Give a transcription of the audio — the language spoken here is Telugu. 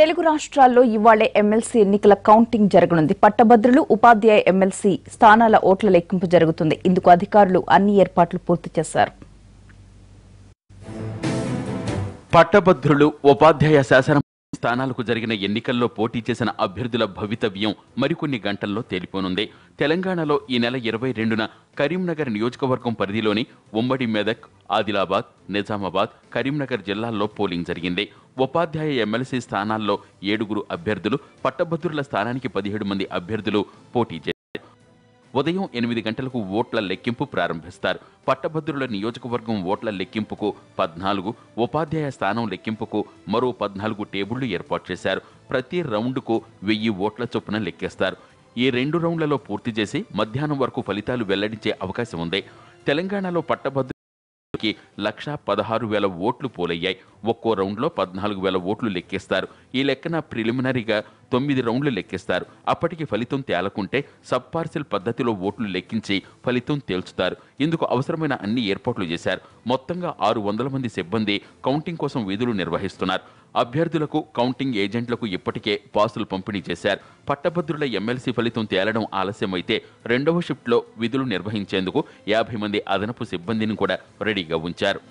తెలుగు రాష్ట్రాల్లో ఇవాళే ఎమ్మెల్సీ ఎన్నికల కౌంటింగ్ జరగనుంది పట్టభద్రులు ఉపాధ్యాయ ఎమ్మెల్సీ స్థానాల ఓట్ల లెక్కింపు జరుగుతుంది ఇందుకు అధికారులు అన్ని ఏర్పాట్లు పూర్తి చేశారు పట్టభద్రులు ఉపాధ్యాయ శాసన స్థానాలకు జరిగిన ఎన్నికల్లో పోటీ చేసిన అభ్యర్థుల భవితవ్యం మరికొన్ని గంటల్లో తేలిపోనుంది తెలంగాణలో ఈ నెల ఇరవై రెండున కరీంనగర్ నియోజకవర్గం పరిధిలోని ఉమ్మడి మెదక్ ఆదిలాబాద్ నిజామాబాద్ కరీంనగర్ జిల్లాల్లో పోలింగ్ జరిగింది ఉపాధ్యాయ ఎమ్మెల్సీ స్థానాల్లో ఏడుగురు అభ్యర్థులు పట్టభద్రుల స్థానానికి పదిహేడు మంది అభ్యర్థులు పోటీ చేశారు ఉదయం ఎనిమిది గంటలకు ఓట్ల లెక్కింపు ప్రారంభిస్తారు పట్టభద్రుల నియోజకవర్గం ఓట్ల లెక్కింపుకు పద్నాలుగు ఉపాధ్యాయ స్థానం లెక్కింపుకు మరో పద్నాలుగు టేబుళ్లు ఏర్పాటు చేశారు ప్రతి రౌండ్కు వెయ్యి ఓట్ల చొప్పున లెక్కేస్తారు ఈ రెండు రౌండ్లలో పూర్తి చేసి మధ్యాహ్నం వరకు ఫలితాలు వెల్లడించే అవకాశం ఉంది తెలంగాణలో పట్టభద్రు కి లక్షా పదహారు వేల ఓట్లు పోలయ్యాయి ఒక్కో రౌండ్లో పద్నాలుగు వేల ఓట్లు లెక్కిస్తారు ఈ లెక్కన ప్రిలిమినరీగా తొమ్మిది రౌండ్లు లెక్కిస్తారు అప్పటికి ఫలితం తేలకుంటే సబ్ పార్సిల్ పద్ధతిలో ఓట్లు లెక్కించి ఫలితం తేల్చుతారు ఇందుకు అవసరమైన అన్ని ఏర్పాట్లు చేశారు మొత్తంగా ఆరు వందల మంది సిబ్బంది కౌంటింగ్ కోసం విధులు నిర్వహిస్తున్నారు అభ్యర్థులకు కౌంటింగ్ ఏజెంట్లకు ఇప్పటికే పాసులు పంపిణీ చేశారు పట్టభద్రుల ఎమ్మెల్సీ ఫలితం తేలడం ఆలస్యమైతే రెండవ షిఫ్ట్లో విధులు నిర్వహించేందుకు యాభై మంది అదనపు సిబ్బందిని కూడా రెడీగా ఉంచారు